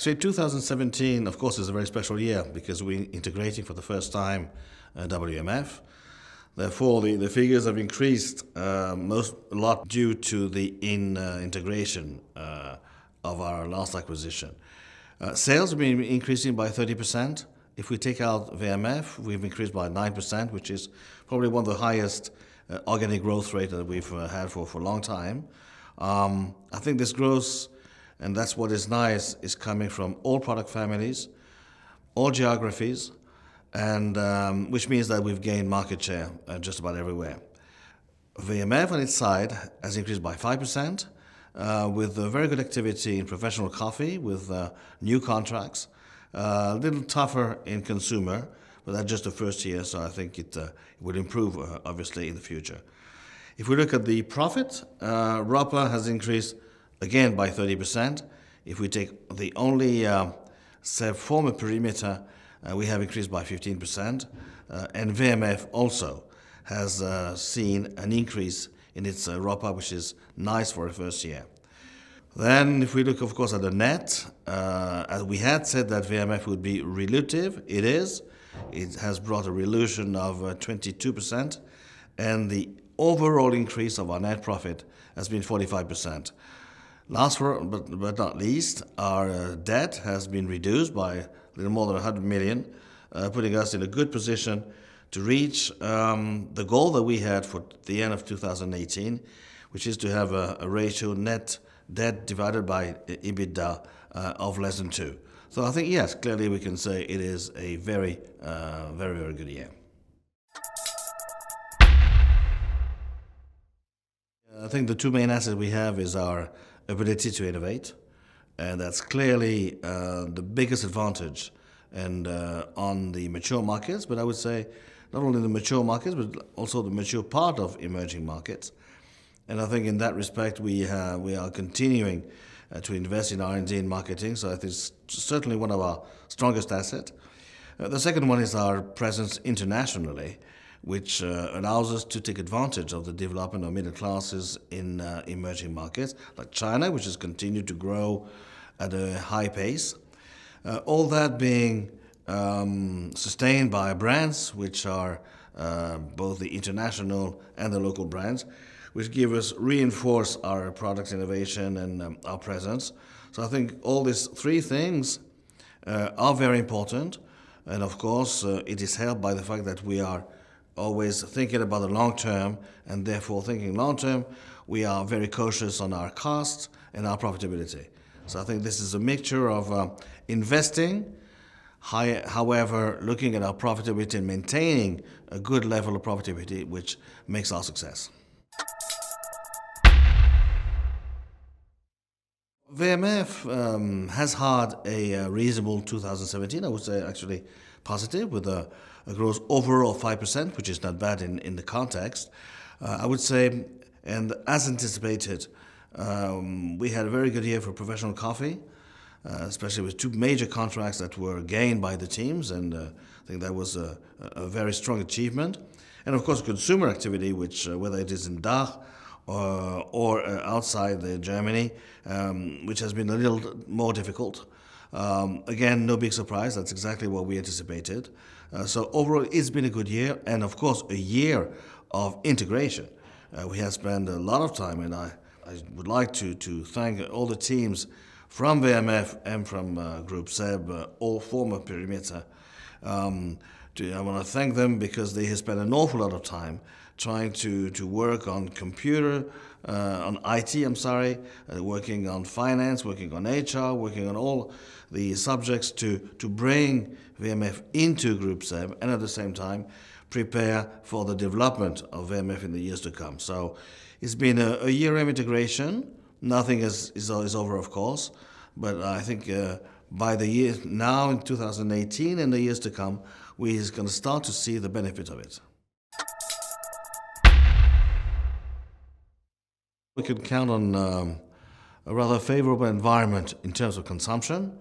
So 2017, of course, is a very special year because we're integrating for the first time uh, WMF. Therefore, the, the figures have increased uh, most a lot due to the in uh, integration uh, of our last acquisition. Uh, sales have been increasing by 30%. If we take out VMF, we've increased by 9%, which is probably one of the highest uh, organic growth rate that we've had for, for a long time. Um, I think this growth and that's what is nice, is coming from all product families, all geographies, and um, which means that we've gained market share uh, just about everywhere. VMF on its side has increased by 5%, uh, with very good activity in professional coffee, with uh, new contracts. Uh, a little tougher in consumer, but that's just the first year, so I think it, uh, it will improve, uh, obviously, in the future. If we look at the profit, uh, ROPA has increased again by 30%. If we take the only uh, former perimeter, uh, we have increased by 15%. Uh, and VMF also has uh, seen an increase in its uh, ROPA, which is nice for a first year. Then, if we look, of course, at the net, uh, as we had said that VMF would be relative, it is. It has brought a relution of 22%, uh, and the overall increase of our net profit has been 45%. Last but, but not least, our uh, debt has been reduced by a little more than 100 million, uh, putting us in a good position to reach um, the goal that we had for the end of 2018, which is to have a, a ratio net debt divided by uh, EBITDA uh, of less than two. So I think, yes, clearly we can say it is a very, uh, very, very good year. I think the two main assets we have is our ability to innovate. And that's clearly uh, the biggest advantage and uh, on the mature markets, but I would say not only the mature markets, but also the mature part of emerging markets. And I think in that respect, we, uh, we are continuing uh, to invest in R&D and marketing, so it is certainly one of our strongest assets. Uh, the second one is our presence internationally which uh, allows us to take advantage of the development of middle classes in uh, emerging markets like China, which has continued to grow at a high pace. Uh, all that being um, sustained by brands, which are um, both the international and the local brands, which give us reinforce our product innovation and um, our presence. So I think all these three things uh, are very important, and of course uh, it is helped by the fact that we are always thinking about the long term, and therefore thinking long term, we are very cautious on our costs and our profitability. So I think this is a mixture of uh, investing, high, however, looking at our profitability and maintaining a good level of profitability, which makes our success. VMF um, has had a uh, reasonable 2017, I would say actually positive with a, a growth overall 5%, which is not bad in, in the context. Uh, I would say, and as anticipated, um, we had a very good year for professional coffee, uh, especially with two major contracts that were gained by the teams, and uh, I think that was a, a, very strong achievement. And of course, consumer activity, which uh, whether it is in Dach uh, or uh, outside Germany, um, which has been a little more difficult. Um, again, no big surprise. That's exactly what we anticipated. Uh, so overall, it's been a good year, and of course, a year of integration. Uh, we have spent a lot of time, and I, I would like to, to thank all the teams from VMF and from uh, Group SEB, uh, all former Perimeter. Um, to, I want to thank them because they have spent an awful lot of time trying to, to work on computer, uh, on IT, I'm sorry, uh, working on finance, working on HR, working on all the subjects to, to bring VMF into Group 7 and at the same time prepare for the development of VMF in the years to come. So it's been a, a year of integration. Nothing is, is, is, over, of course, but I think uh, by the year now in 2018 and the years to come, we are going to start to see the benefit of it. We can count on um, a rather favorable environment in terms of consumption.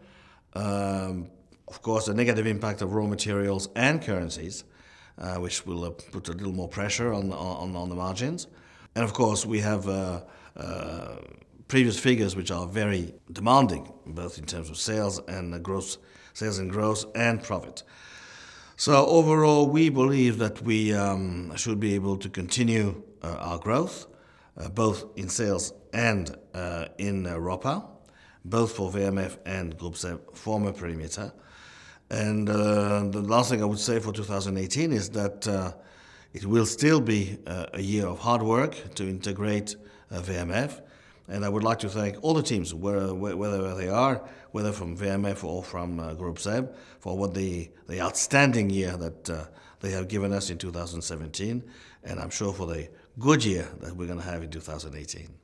Um, of course, the negative impact of raw materials and currencies, uh, which will uh, put a little more pressure on, on, on, the margins. And of course, we have uh, uh previous figures which are very demanding, both in terms of sales and uh, gross sales and gross and profit. So overall, we believe that we um, should be able to continue uh, our growth. Uh, both in sales and uh, in Europa, uh, both for VMF and Group Seven former perimeter. And the last thing I would say for 2018 is that it will still be a year of hard work to integrate VMF. And I would like to thank all the teams, where whether they are, whether from VMF or from uh, Group SEB, for what the, the outstanding year that uh, they have given us in 2017, and I'm sure for the Good year that we're going to have in 2018.